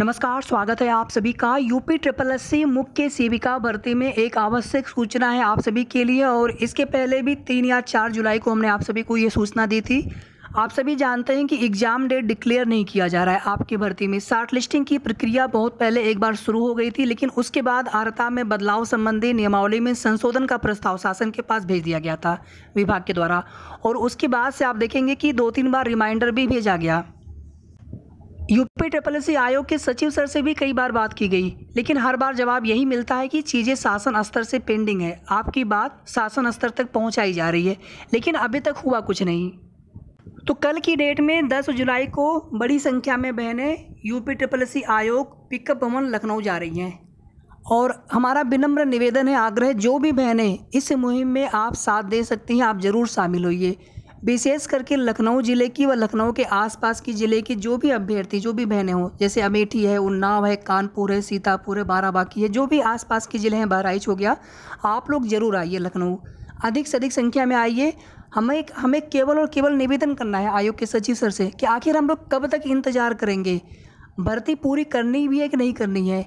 नमस्कार स्वागत है आप सभी का यूपी ट्रिपल एस सी मुख्य सेविका भर्ती में एक आवश्यक सूचना है आप सभी के लिए और इसके पहले भी तीन या चार जुलाई को हमने आप सभी को ये सूचना दी थी आप सभी जानते हैं कि एग्ज़ाम डेट डिक्लेयर नहीं किया जा रहा है आपकी भर्ती में शार्ट लिस्टिंग की प्रक्रिया बहुत पहले एक बार शुरू हो गई थी लेकिन उसके बाद आर्ता में बदलाव संबंधी नियमावली में संशोधन का प्रस्ताव शासन के पास भेज दिया गया था विभाग के द्वारा और उसके बाद से आप देखेंगे कि दो तीन बार रिमाइंडर भी भेजा गया यूपी ट्रिपल सी आयोग के सचिव सर से भी कई बार बात की गई लेकिन हर बार जवाब यही मिलता है कि चीज़ें शासन स्तर से पेंडिंग है आपकी बात शासन स्तर तक पहुंचाई जा रही है लेकिन अभी तक हुआ कुछ नहीं तो कल की डेट में 10 जुलाई को बड़ी संख्या में बहनें यूपी ट्रिपल सी आयोग पिकअप भवन लखनऊ जा रही हैं और हमारा विनम्र निवेदन है आग्रह जो भी बहनें इस मुहिम में आप साथ दे सकती हैं आप ज़रूर शामिल होइए विशेष करके लखनऊ ज़िले की व लखनऊ के आसपास की ज़िले की जो भी अभ्यर्थी जो भी बहनें हों जैसे अमेठी है उन्नाव है कानपुर है सीतापुर है बाराबाकी है जो भी आसपास के ज़िले हैं बहराइच हो गया आप लोग ज़रूर आइए लखनऊ अधिक से अधिक संख्या में आइए हमें हमें केवल और केवल निवेदन करना है आयोग के सचिव सर से कि आखिर हम लोग कब तक इंतज़ार करेंगे भर्ती पूरी करनी भी है कि नहीं करनी है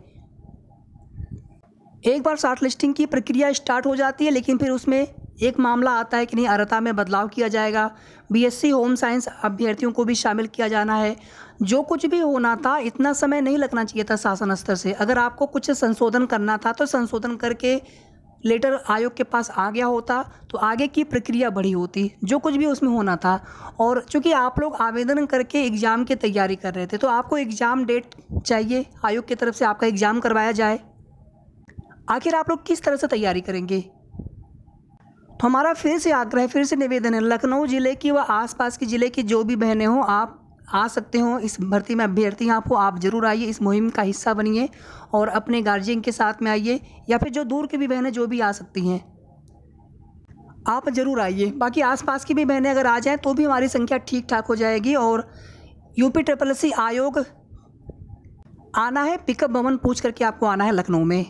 एक बार शार्ट लिस्टिंग की प्रक्रिया स्टार्ट हो जाती है लेकिन फिर उसमें एक मामला आता है कि नहीं अर्ता में बदलाव किया जाएगा बीएससी होम साइंस अभ्यर्थियों को भी शामिल किया जाना है जो कुछ भी होना था इतना समय नहीं लगना चाहिए था शासन स्तर से अगर आपको कुछ संशोधन करना था तो संशोधन करके लेटर आयोग के पास आ गया होता तो आगे की प्रक्रिया बढ़ी होती जो कुछ भी उसमें होना था और चूंकि आप लोग आवेदन करके एग्ज़ाम की तैयारी कर रहे थे तो आपको एग्ज़ाम डेट चाहिए आयोग की तरफ से आपका एग्ज़ाम करवाया जाए आखिर आप लोग किस तरह से तैयारी करेंगे तो हमारा फिर से आग्रह फिर से निवेदन है लखनऊ ज़िले की व आसपास के ज़िले की जो भी बहनें हों आप आ सकते हो इस भर्ती में अभ्यर्थी आप हो आप जरूर आइए इस मुहिम का हिस्सा बनिए और अपने गार्जियन के साथ में आइए या फिर जो दूर की भी बहनें जो भी आ सकती हैं आप ज़रूर आइए बाकी आसपास की भी बहनें अगर आ जाएँ तो भी हमारी संख्या ठीक ठाक हो जाएगी और यूपी ट्रिपल सी आयोग आना है पिकअप भवन पूछ करके आपको आना है लखनऊ में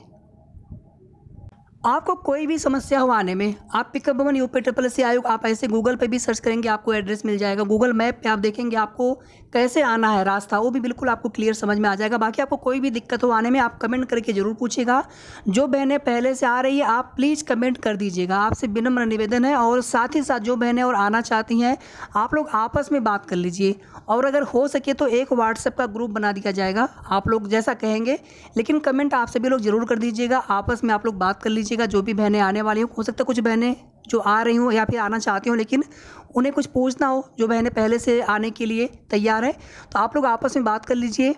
आपको कोई भी समस्या हो आने में आप पिकअप भवन यूपी ट्रिपल सी आयोग आप ऐसे गूगल पे भी सर्च करेंगे आपको एड्रेस मिल जाएगा गूगल मैप पे आप देखेंगे आपको कैसे आना है रास्ता वो भी बिल्कुल आपको क्लियर समझ में आ जाएगा बाकी आपको कोई भी दिक्कत हो आने में आप कमेंट करके ज़रूर पूछिएगा जो बहनें पहले से आ रही है आप प्लीज़ कमेंट कर दीजिएगा आपसे विनम्र निवेदन है और साथ ही साथ जो बहनें और आना चाहती हैं आप लोग आपस में बात कर लीजिए और अगर हो सके तो एक व्हाट्सएप का ग्रुप बना दिया जाएगा आप लोग जैसा कहेंगे लेकिन कमेंट आप सभी लोग ज़रूर कर दीजिएगा आपस में आप लोग बात कर लीजिए लीजिएगा जो भी बहनें आने वाली हो हो सकता है कुछ बहनें जो आ रही हों या फिर आना चाहती हूँ लेकिन उन्हें कुछ पूछना हो जो बहनें पहले से आने के लिए तैयार हैं तो आप लोग आपस में बात कर लीजिए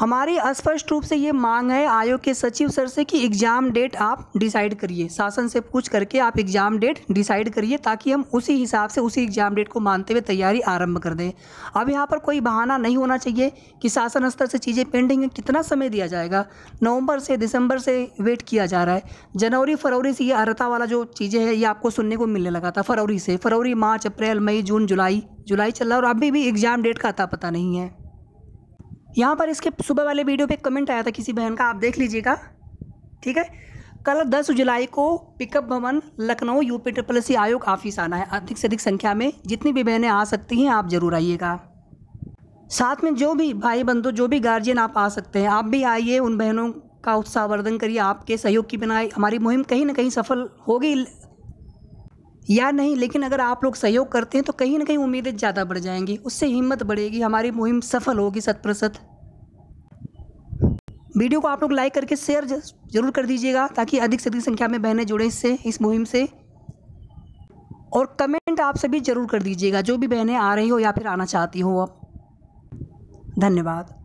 हमारी स्पष्ट रूप से ये मांग है आयोग के सचिव सर से कि एग्ज़ाम डेट आप डिसाइड करिए शासन से पूछ करके आप एग्ज़ाम डेट डिसाइड करिए ताकि हम उसी हिसाब से उसी एग्ज़ाम डेट को मानते हुए तैयारी आरंभ कर दें अब यहाँ पर कोई बहाना नहीं होना चाहिए कि शासन स्तर से चीज़ें पेंडिंग हैं कितना समय दिया जाएगा नवंबर से दिसंबर से वेट किया जा रहा है जनवरी फरवरी से ये अर्था वाला जो चीज़ें हैं ये आपको सुनने को मिलने लगा था फरवरी से फरवरी मार्च अप्रैल मई जून जुलाई जुलाई चल रहा है और अभी भी एग्ज़ाम डेट का अता पता नहीं है यहाँ पर इसके सुबह वाले वीडियो पे कमेंट आया था किसी बहन का आप देख लीजिएगा ठीक है कल 10 जुलाई को पिकअप भवन लखनऊ यूपी ट्रिपल सी आयोग ऑफिस आना है अधिक से अधिक संख्या में जितनी भी बहनें आ सकती हैं आप ज़रूर आइएगा साथ में जो भी भाई बंधु जो भी गार्जियन आप आ सकते हैं आप भी आइए उन बहनों का उत्साहवर्धन करिए आपके सहयोग की बिना हमारी मुहिम कहीं ना कहीं सफल होगी या नहीं लेकिन अगर आप लोग सहयोग करते हैं तो कहीं ना कहीं उम्मीदें ज़्यादा बढ़ जाएंगी उससे हिम्मत बढ़ेगी हमारी मुहिम सफल होगी सत प्रसत वीडियो को आप लोग लाइक करके शेयर जरूर कर दीजिएगा ताकि अधिक से अधिक संख्या में बहनें जुड़ें इससे इस मुहिम से और कमेंट आप सभी ज़रूर कर दीजिएगा जो भी बहनें आ रही हो या फिर आना चाहती हो आप धन्यवाद